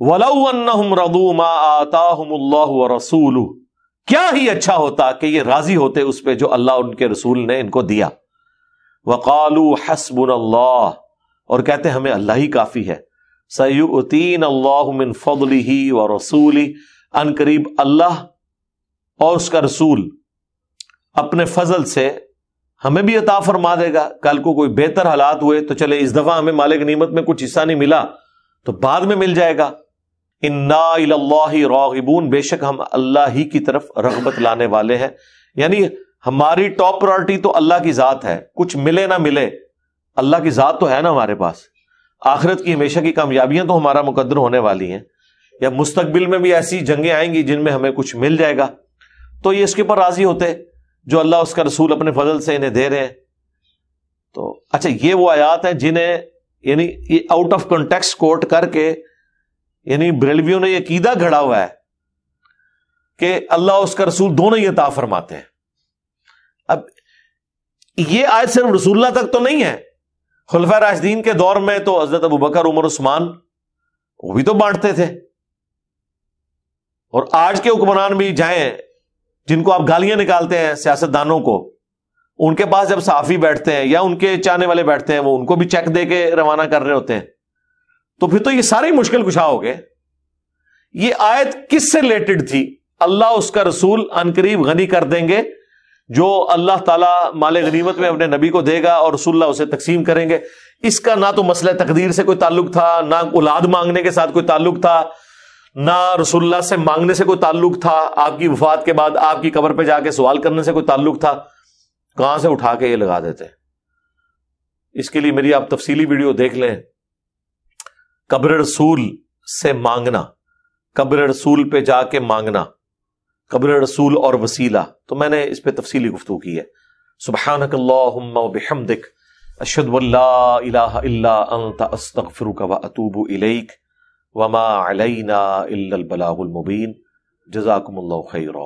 اللہ کیا ہی اچھا ہوتا کہ یہ راضی ہوتے اس پہ جو اللہ ان کے رسول نے ان کو دیا اللہ اور کہتے ہمیں اللہ ہی کافی ہے سیدین اللہ و رسول ان قریب اللہ اور اس کا رسول اپنے فضل سے ہمیں بھی عطا فرما دے گا کل کو کوئی بہتر حالات ہوئے تو چلے اس دفعہ ہمیں مالک نعمت میں کچھ حصہ نہیں ملا تو بعد میں مل جائے گا راغبون بے شک ہم اللہ ہی کی طرف رغبت لانے والے ہیں یعنی ہماری ٹاپ پرائرٹی تو اللہ کی ذات ہے کچھ ملے نہ ملے اللہ کی ذات تو ہے نا ہمارے پاس آخرت کی ہمیشہ کی کامیابیاں تو ہمارا مقدر ہونے والی ہیں یا مستقبل میں بھی ایسی جنگیں آئیں گی جن میں ہمیں کچھ مل جائے گا تو یہ اس کے اوپر راضی ہوتے جو اللہ اس کا رسول اپنے فضل سے انہیں دے رہے ہیں تو اچھا یہ وہ آیات ہیں جنہیں یعنی یہ آؤٹ آف کنٹیکس کوٹ کر کے یعنی بریلویوں نے یہ عقیدہ گھڑا ہوا ہے کہ اللہ اس کا رسول دونوں ہی طا فرماتے ہیں اب یہ آئے صرف رسول اللہ تک تو نہیں ہے خلفہ راشدین کے دور میں تو حضرت ابو بکر عمر عثمان وہ بھی تو بانٹتے تھے اور آج کے حکمران بھی جائیں جن کو آپ گالیاں نکالتے ہیں سیاست دانوں کو ان کے پاس جب صحافی بیٹھتے ہیں یا ان کے چاہنے والے بیٹھتے ہیں وہ ان کو بھی چیک دے کے روانہ کر رہے ہوتے ہیں تو پھر تو یہ ساری مشکل کچھ گئے یہ آیت کس سے ریلیٹڈ تھی اللہ اس کا رسول ان قریب غنی کر دیں گے جو اللہ تعالیٰ مال غنیمت میں اپنے نبی کو دے گا اور رسول اللہ اسے تقسیم کریں گے اس کا نہ تو مسئلہ تقدیر سے کوئی تعلق تھا نہ اولاد مانگنے کے ساتھ کوئی تعلق تھا نہ رسول اللہ سے مانگنے سے کوئی تعلق تھا آپ کی وفات کے بعد آپ کی قبر پہ جا کے سوال کرنے سے کوئی تعلق تھا کہاں سے اٹھا کے یہ لگا دیتے اس کے لیے میری آپ تفصیلی ویڈیو دیکھ لیں قبر رسول سے مانگنا قبر رسول پہ جا کے مانگنا قبر رسول اور وسیلہ تو میں نے اس پہ تفصیلی گفتگو کی ہے سبحان بحمدک اشد اللہ الہ الا انت استغفرک و اطوب الیک وما علینا الا البلاغ المبین جزاکم اللہ خیر